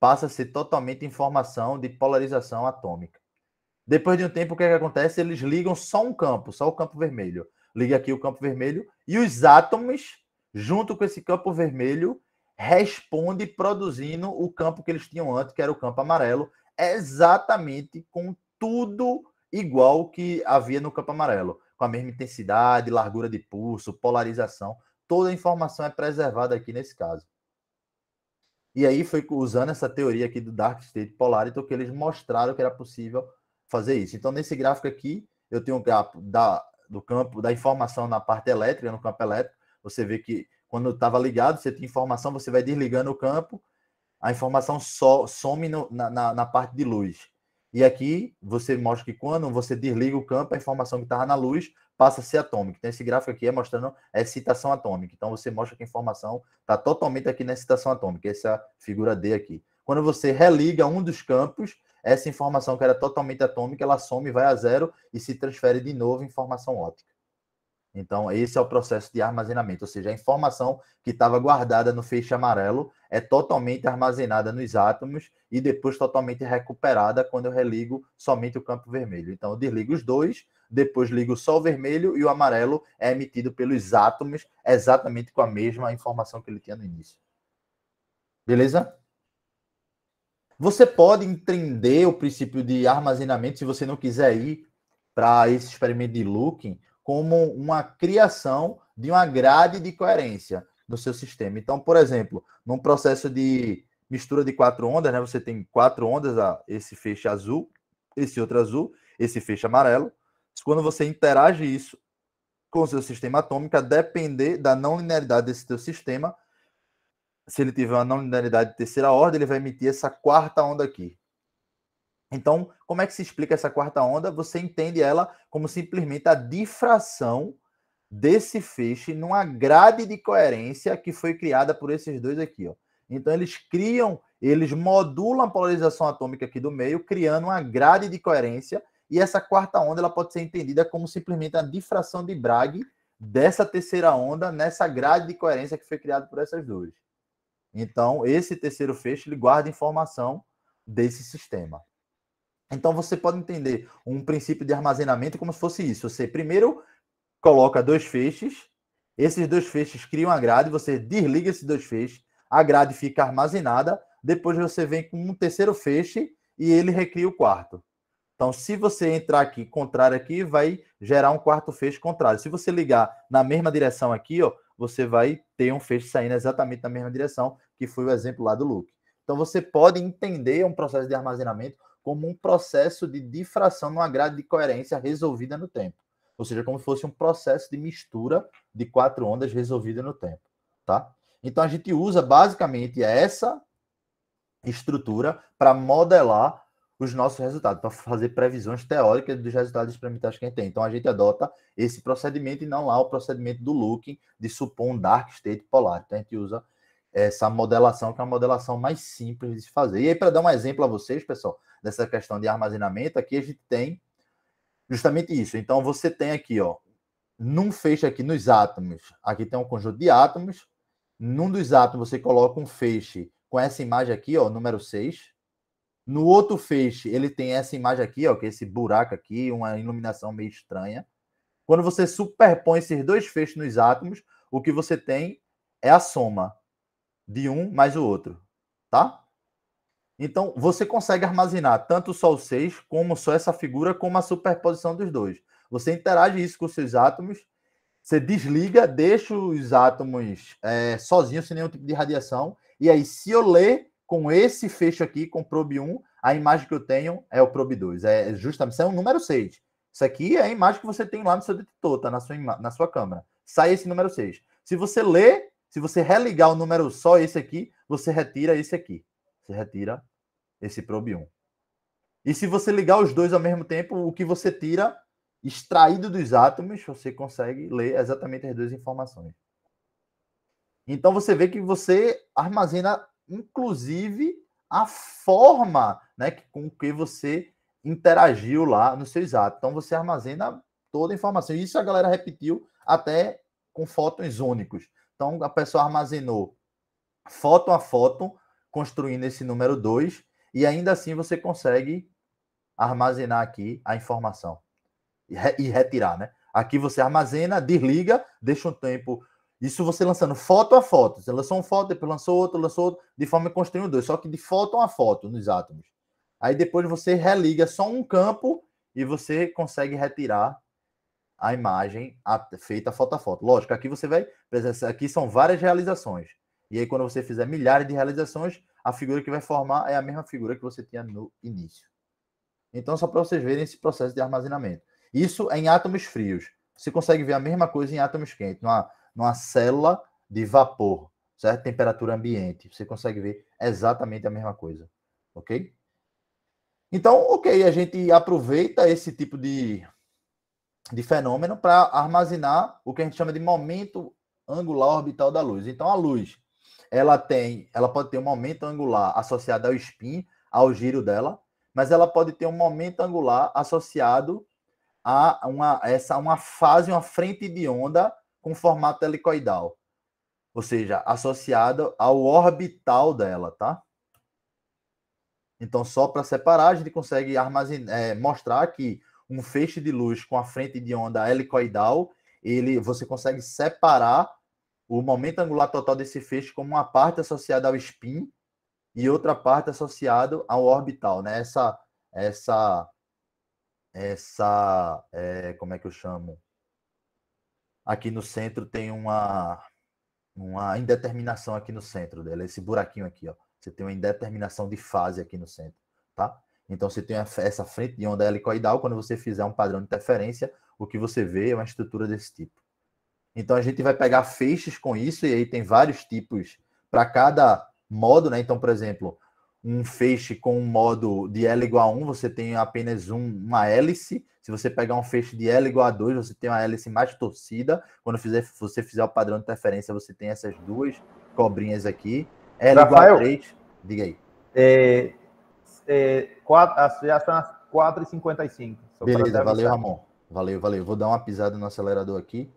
passa a ser totalmente informação de polarização atômica. Depois de um tempo, o que, é que acontece? Eles ligam só um campo, só o campo vermelho. Liga aqui o campo vermelho e os átomos, junto com esse campo vermelho, respondem produzindo o campo que eles tinham antes, que era o campo amarelo, exatamente com tudo igual que havia no campo amarelo, com a mesma intensidade, largura de pulso, polarização, toda a informação é preservada aqui nesse caso. E aí foi usando essa teoria aqui do Dark State Polarity que eles mostraram que era possível fazer isso. Então, nesse gráfico aqui, eu tenho o gráfico da, do campo, da informação na parte elétrica, no campo elétrico. Você vê que quando estava ligado, você tem informação, você vai desligando o campo, a informação só some no, na, na, na, parte de luz. E aqui você mostra que quando você desliga o campo, a informação que estava na luz passa a ser atômica. Então, esse gráfico aqui é mostrando a excitação atômica. Então, você mostra que a informação está totalmente aqui na excitação atômica, essa figura D aqui. Quando você religa um dos campos, essa informação que era totalmente atômica, ela some, vai a zero e se transfere de novo em informação óptica. Então, esse é o processo de armazenamento, ou seja, a informação que estava guardada no feixe amarelo é totalmente armazenada nos átomos e depois totalmente recuperada quando eu religo somente o campo vermelho. Então, eu desligo os dois, depois ligo só o vermelho e o amarelo é emitido pelos átomos exatamente com a mesma informação que ele tinha no início. Beleza? Você pode entender o princípio de armazenamento, se você não quiser ir para esse experimento de looking, como uma criação de uma grade de coerência no seu sistema. Então, por exemplo, num processo de mistura de quatro ondas, né, você tem quatro ondas, esse feixe azul, esse outro azul, esse feixe amarelo. Quando você interage isso com o seu sistema atômico, a depender da não linearidade desse seu sistema, se ele tiver uma não linearidade de terceira ordem, ele vai emitir essa quarta onda aqui. Então, como é que se explica essa quarta onda? Você entende ela como simplesmente a difração desse feixe numa grade de coerência que foi criada por esses dois aqui. Ó. Então, eles criam, eles modulam a polarização atômica aqui do meio, criando uma grade de coerência. E essa quarta onda ela pode ser entendida como simplesmente a difração de Bragg dessa terceira onda nessa grade de coerência que foi criada por essas duas. Então, esse terceiro feixe ele guarda informação desse sistema. Então, você pode entender um princípio de armazenamento como se fosse isso. Você primeiro coloca dois feixes, esses dois feixes criam a grade, você desliga esses dois feixes, a grade fica armazenada, depois você vem com um terceiro feixe e ele recria o quarto. Então, se você entrar aqui contrário aqui, vai gerar um quarto feixe contrário. Se você ligar na mesma direção aqui, ó, você vai ter um fecho saindo exatamente na mesma direção, que foi o exemplo lá do Luke. Então você pode entender um processo de armazenamento como um processo de difração numa grade de coerência resolvida no tempo. Ou seja, como se fosse um processo de mistura de quatro ondas resolvida no tempo, tá? Então a gente usa basicamente essa estrutura para modelar os nossos resultados, para fazer previsões teóricas dos resultados experimentais que a gente tem. Então a gente adota esse procedimento e não lá o procedimento do looking, de supor um dark state polar. Então a gente usa essa modelação, que é uma modelação mais simples de se fazer. E aí, para dar um exemplo a vocês, pessoal, dessa questão de armazenamento, aqui a gente tem justamente isso. Então você tem aqui, ó, num feixe aqui nos átomos, aqui tem um conjunto de átomos, num dos átomos você coloca um feixe com essa imagem aqui, ó, número 6, no outro feixe, ele tem essa imagem aqui, ó, que é esse buraco aqui, uma iluminação meio estranha. Quando você superpõe esses dois feixes nos átomos, o que você tem é a soma de um mais o outro, tá? Então, você consegue armazenar tanto só o 6, como só essa figura, como a superposição dos dois. Você interage isso com os seus átomos, você desliga, deixa os átomos é, sozinhos, sem nenhum tipo de radiação, e aí, se eu ler com esse fecho aqui, com Probe 1, a imagem que eu tenho é o Probe 2. É justamente, isso é o número 6. Isso aqui é a imagem que você tem lá no seu detector tá? Na sua, na sua câmera. Sai esse número 6. Se você ler, se você religar o número só esse aqui, você retira esse aqui. Você retira esse Probe 1. E se você ligar os dois ao mesmo tempo, o que você tira extraído dos átomos, você consegue ler exatamente as duas informações. Então você vê que você armazena inclusive a forma né, com que você interagiu lá no seu exato. Então você armazena toda a informação. Isso a galera repetiu até com fótons únicos. Então a pessoa armazenou fóton a fóton, construindo esse número 2, e ainda assim você consegue armazenar aqui a informação e, re e retirar, né? Aqui você armazena, desliga, deixa um tempo isso você lançando foto a foto. Você lançou uma foto, depois lançou outra, lançou outra, de forma que construiu dois, só que de foto a foto nos átomos. Aí depois você religa só um campo e você consegue retirar a imagem feita foto a foto. Lógico, aqui você vai. Aqui são várias realizações. E aí, quando você fizer milhares de realizações, a figura que vai formar é a mesma figura que você tinha no início. Então, só para vocês verem esse processo de armazenamento. Isso é em átomos frios. Você consegue ver a mesma coisa em átomos quentes. Numa, numa célula de vapor, certo? Temperatura ambiente. Você consegue ver exatamente a mesma coisa, ok? Então, ok, a gente aproveita esse tipo de, de fenômeno para armazenar o que a gente chama de momento angular orbital da luz. Então, a luz, ela tem, ela pode ter um momento angular associado ao spin, ao giro dela, mas ela pode ter um momento angular associado a uma essa uma fase, uma frente de onda com formato helicoidal, ou seja, associada ao orbital dela, tá? Então, só para separar, a gente consegue armazenar, é, mostrar que um feixe de luz com a frente de onda helicoidal, ele, você consegue separar o momento angular total desse feixe como uma parte associada ao spin e outra parte associada ao orbital, né? Essa, essa, essa, é, como é que eu chamo? Aqui no centro tem uma, uma indeterminação aqui no centro dela, esse buraquinho aqui, ó. Você tem uma indeterminação de fase aqui no centro, tá? Então você tem essa frente de onda helicoidal, quando você fizer um padrão de interferência, o que você vê é uma estrutura desse tipo. Então a gente vai pegar feixes com isso, e aí tem vários tipos para cada modo, né? Então, por exemplo, um feixe com um modo de L igual a 1, você tem apenas um, uma hélice, se você pegar um feixe de L igual a 2, você tem uma hélice mais torcida. Quando fizer, você fizer o padrão de interferência, você tem essas duas cobrinhas aqui. L Rafael, igual a 3. Diga aí. É, é, quatro já são as 4h55. Beleza, valeu, Ramon. Valeu, valeu. Vou dar uma pisada no acelerador aqui.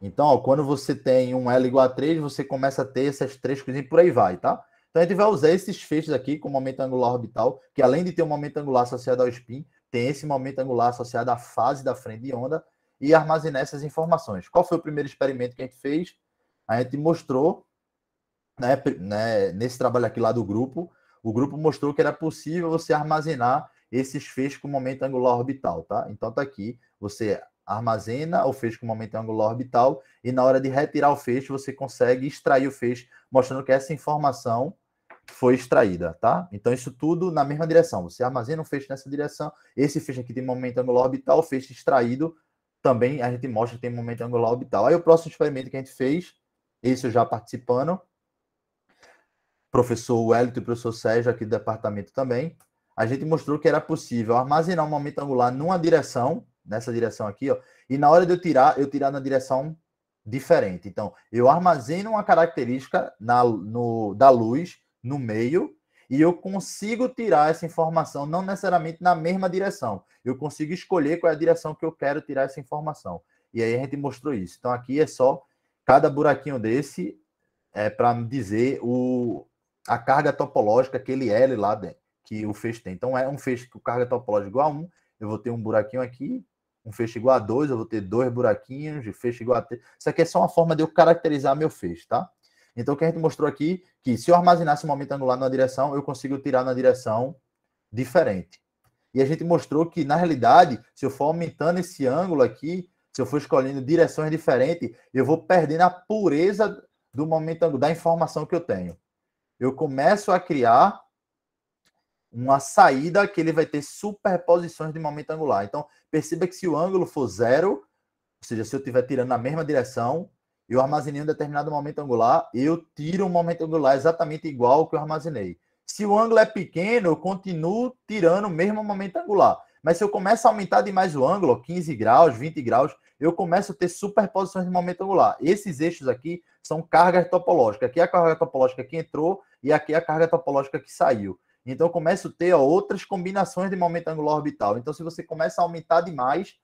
Então, ó, quando você tem um L igual a 3, você começa a ter essas três coisinhas e por aí vai, tá? Então a gente vai usar esses feixes aqui com momento angular orbital, que além de ter um momento angular associado ao spin, tem esse momento angular associado à fase da frente de onda e armazenar essas informações. Qual foi o primeiro experimento que a gente fez? A gente mostrou, né, né, nesse trabalho aqui lá do grupo, o grupo mostrou que era possível você armazenar esses feixes com momento angular orbital, tá? Então tá aqui, você armazena o feixe com momento angular orbital e na hora de retirar o feixe, você consegue extrair o feixe, mostrando que essa informação foi extraída, tá? Então, isso tudo na mesma direção. Você armazena um feixe nessa direção, esse feixe aqui tem momento angular orbital, o feixe extraído também a gente mostra que tem momento angular orbital. Aí o próximo experimento que a gente fez, esse eu já participando, professor Wellington e professor Sérgio aqui do departamento também, a gente mostrou que era possível armazenar um momento angular numa direção, nessa direção aqui, ó, e na hora de eu tirar, eu tirar na direção diferente. Então, eu armazeno uma característica na, no, da luz no meio e eu consigo tirar essa informação, não necessariamente na mesma direção. Eu consigo escolher qual é a direção que eu quero tirar essa informação. E aí a gente mostrou isso. Então aqui é só cada buraquinho desse é para dizer o, a carga topológica, aquele é L lá dentro, que o feixe tem. Então é um feixe com carga topológica igual a 1, eu vou ter um buraquinho aqui, um feixe igual a 2, eu vou ter dois buraquinhos, de feixe igual a 3. Isso aqui é só uma forma de eu caracterizar meu feixe, tá? Então, o que a gente mostrou aqui, que se eu armazenasse momento angular na direção, eu consigo tirar na direção diferente. E a gente mostrou que, na realidade, se eu for aumentando esse ângulo aqui, se eu for escolhendo direções diferentes, eu vou perdendo a pureza do momento angular, da informação que eu tenho. Eu começo a criar uma saída que ele vai ter superposições de momento angular. Então, perceba que se o ângulo for zero, ou seja, se eu estiver tirando na mesma direção, eu armazenei um determinado momento angular, eu tiro um momento angular exatamente igual ao que eu armazenei. Se o ângulo é pequeno, eu continuo tirando o mesmo momento angular. Mas se eu começo a aumentar demais o ângulo, 15 graus, 20 graus, eu começo a ter superposições de momento angular. Esses eixos aqui são cargas topológicas. Aqui é a carga topológica que entrou e aqui é a carga topológica que saiu. Então, eu começo a ter ó, outras combinações de momento angular orbital. Então, se você começa a aumentar demais,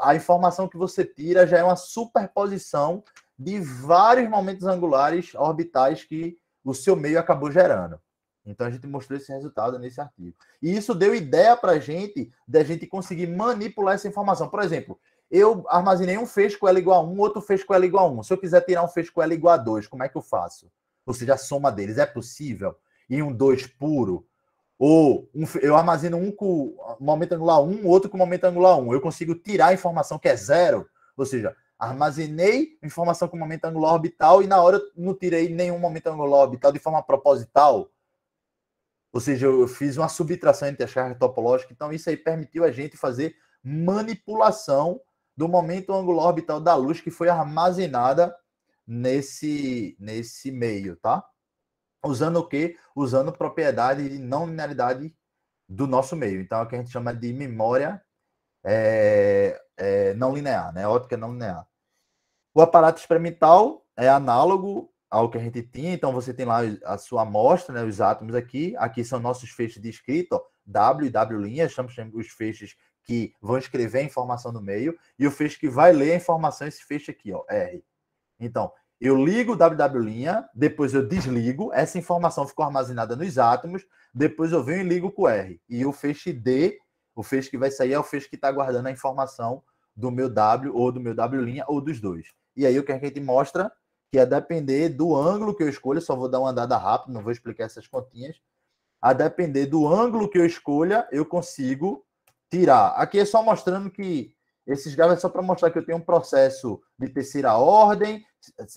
a informação que você tira já é uma superposição de vários momentos angulares orbitais que o seu meio acabou gerando. Então a gente mostrou esse resultado nesse artigo. E isso deu ideia para a gente da gente conseguir manipular essa informação. Por exemplo, eu armazenei um feixe com L igual a 1, outro feixe com L igual a 1. Se eu quiser tirar um feixe com L igual a 2, como é que eu faço? Ou seja, a soma deles é possível? E um 2 puro? Ou um, eu armazeno um com momento angular 1, outro com momento angular 1. Eu consigo tirar a informação que é zero? Ou seja, armazenei informação com momento angular orbital e na hora não tirei nenhum momento angular orbital de forma proposital. Ou seja, eu fiz uma subtração entre as cargas topológicas, então isso aí permitiu a gente fazer manipulação do momento angular orbital da luz que foi armazenada nesse nesse meio, tá? Usando o quê? Usando propriedade de não linearidade do nosso meio. Então, é o que a gente chama de memória é, é, não linear, né? Ótica não linear. O aparato experimental é análogo ao que a gente tinha, então você tem lá a sua amostra, né, os átomos aqui, aqui são nossos feixes de escrito, W e W linha, chamamos os feixes que vão escrever a informação no meio, e o feixe que vai ler a informação, esse feixe aqui, ó, R. Então, eu ligo o WW linha, depois eu desligo, essa informação ficou armazenada nos átomos, depois eu venho e ligo com R. E o feixe D, o feixe que vai sair é o feixe que está guardando a informação do meu W ou do meu W linha ou dos dois. E aí o que a gente mostra que a depender do ângulo que eu escolha, só vou dar uma andada rápida, não vou explicar essas continhas. A depender do ângulo que eu escolha, eu consigo tirar. Aqui é só mostrando que esses gráficos é só para mostrar que eu tenho um processo de terceira ordem,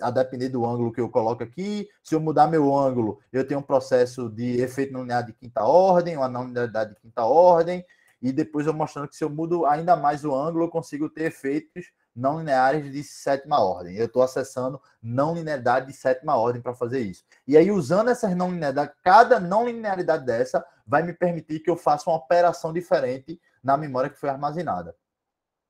a depender do ângulo que eu coloco aqui. Se eu mudar meu ângulo, eu tenho um processo de efeito na unidade de quinta ordem, ou na unidade de quinta ordem. E depois eu mostrando que se eu mudo ainda mais o ângulo, eu consigo ter efeitos não lineares de sétima ordem. Eu estou acessando não linearidade de sétima ordem para fazer isso. E aí, usando essas não linearidades, cada não linearidade dessa vai me permitir que eu faça uma operação diferente na memória que foi armazenada.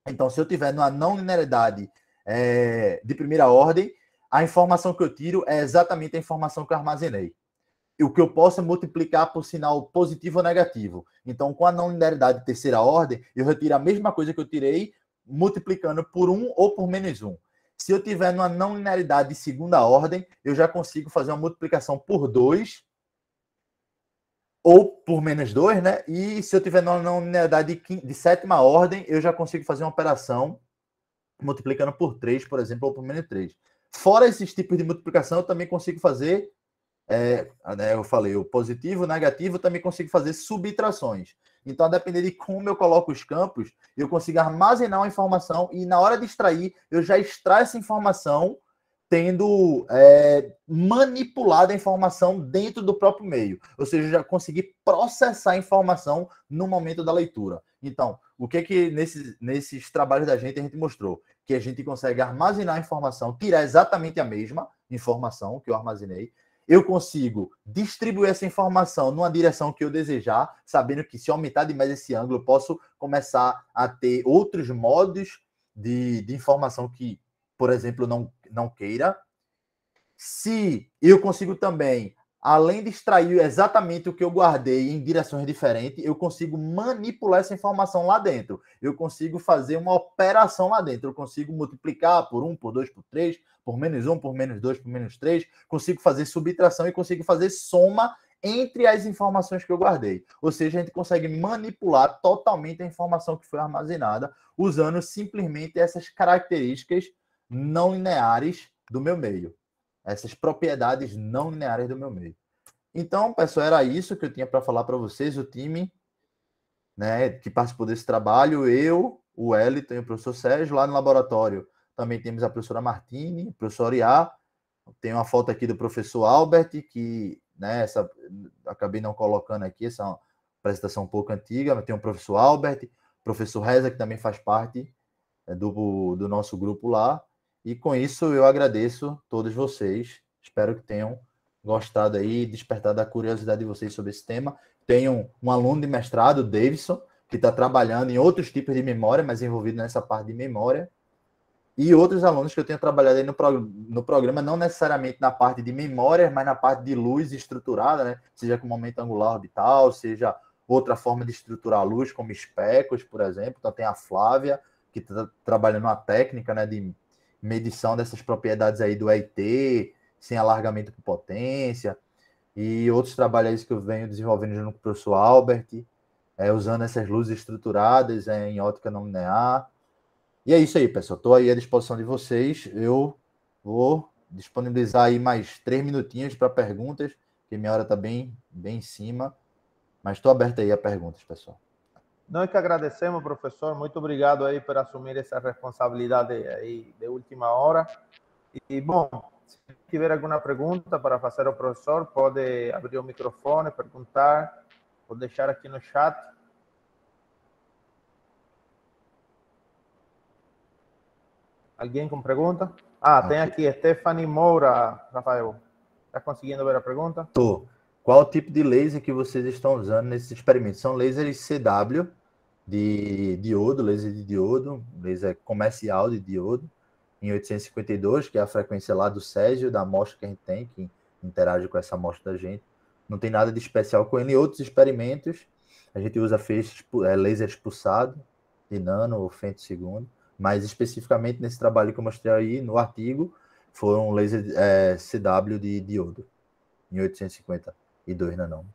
Então, se eu tiver numa não linearidade é, de primeira ordem, a informação que eu tiro é exatamente a informação que eu armazenei. E o que eu posso é multiplicar por sinal positivo ou negativo. Então, com a não linearidade de terceira ordem, eu retiro a mesma coisa que eu tirei, multiplicando por um ou por menos um. Se eu tiver numa não linearidade de segunda ordem, eu já consigo fazer uma multiplicação por 2 ou por menos 2, né? E se eu tiver numa não linearidade de, quinta, de sétima ordem, eu já consigo fazer uma operação multiplicando por 3, por exemplo, ou por menos 3. Fora esses tipos de multiplicação, eu também consigo fazer é, né, eu falei, o positivo, o negativo, também consigo fazer subtrações. Então, a depender de como eu coloco os campos, eu consigo armazenar uma informação e na hora de extrair, eu já extraio essa informação tendo é, manipulado a informação dentro do próprio meio. Ou seja, já consegui processar a informação no momento da leitura. Então, o que é que nesses, nesses trabalhos da gente a gente mostrou? Que a gente consegue armazenar a informação, tirar exatamente a mesma informação que eu armazenei, eu consigo distribuir essa informação numa direção que eu desejar, sabendo que se aumentar demais esse ângulo, eu posso começar a ter outros modos de, de informação que, por exemplo, não, não queira. Se eu consigo também, além de extrair exatamente o que eu guardei em direções diferentes, eu consigo manipular essa informação lá dentro. Eu consigo fazer uma operação lá dentro. Eu consigo multiplicar por um, por dois, por três, por menos um, por menos dois, por menos três, consigo fazer subtração e consigo fazer soma entre as informações que eu guardei. Ou seja, a gente consegue manipular totalmente a informação que foi armazenada usando simplesmente essas características não lineares do meu meio. Essas propriedades não lineares do meu meio. Então, pessoal, era isso que eu tinha para falar para vocês. O time né, que participou desse trabalho, eu, o Wellington e o professor Sérgio, lá no laboratório também temos a professora Martini, o professor Iá. Tem uma foto aqui do professor Albert, que né, essa, acabei não colocando aqui, essa é uma apresentação um pouco antiga, mas tem o professor Albert, o professor Reza, que também faz parte é, do, do nosso grupo lá. E com isso eu agradeço todos vocês. Espero que tenham gostado aí, despertado a curiosidade de vocês sobre esse tema. Tenho um, um aluno de mestrado, Davidson, que está trabalhando em outros tipos de memória, mas envolvido nessa parte de memória e outros alunos que eu tenho trabalhado aí no, prog no programa, não necessariamente na parte de memórias, mas na parte de luz estruturada, né? Seja com momento angular orbital, seja outra forma de estruturar a luz, como especos, por exemplo. Então tem a Flávia, que está trabalhando uma técnica né, de medição dessas propriedades aí do EIT, sem alargamento por potência, e outros trabalhos que eu venho desenvolvendo junto com o professor Albert, é, usando essas luzes estruturadas é, em ótica não linear. E é isso aí, pessoal. Estou aí à disposição de vocês. Eu vou disponibilizar aí mais três minutinhos para perguntas, que minha hora está bem, bem em cima. Mas estou aberto aí a perguntas, pessoal. Nós é que agradecemos, professor. Muito obrigado aí por assumir essa responsabilidade aí de última hora. E, bom, se tiver alguma pergunta para fazer ao professor, pode abrir o microfone, perguntar, ou deixar aqui no chat. ¿Alguien con pergunta? Ah, tem aqui Stephanie Moura, Rafael. Está conseguindo ver a pergunta? Tô. Qual o tipo de laser que vocês estão usando nesses experimentos? São lasers CW de diodo, laser de diodo, laser comercial de diodo, em 852, que é a frequência lá do Césio, da amostra que a gente tem, que interage com essa amostra da gente. Não tem nada de especial com ele. Em outros experimentos, a gente usa feixes, é, laser expulsado, de nano ou femtosegundo. segundo mas especificamente nesse trabalho que eu mostrei aí no artigo, foram laser é, CW de diodo em 852 nanômetros.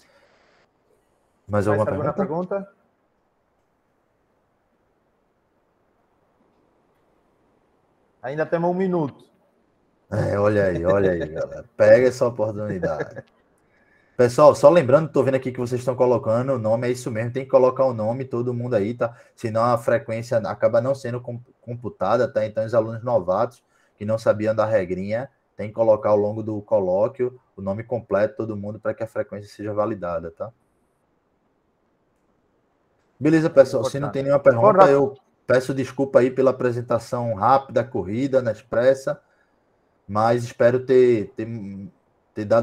Né, Mais alguma pergunta? pergunta? Ainda temos um minuto. É, olha aí, olha aí, galera. Pega essa oportunidade. Pessoal, só lembrando, tô vendo aqui que vocês estão colocando o nome, é isso mesmo, tem que colocar o nome, todo mundo aí, tá? Senão a frequência acaba não sendo computada, tá? Então, os alunos novatos que não sabiam da regrinha, tem que colocar ao longo do colóquio o nome completo, todo mundo, para que a frequência seja validada, tá? Beleza, pessoal. Se não tem nenhuma pergunta, eu peço desculpa aí pela apresentação rápida, corrida, na expressa, mas espero ter, ter, ter dado.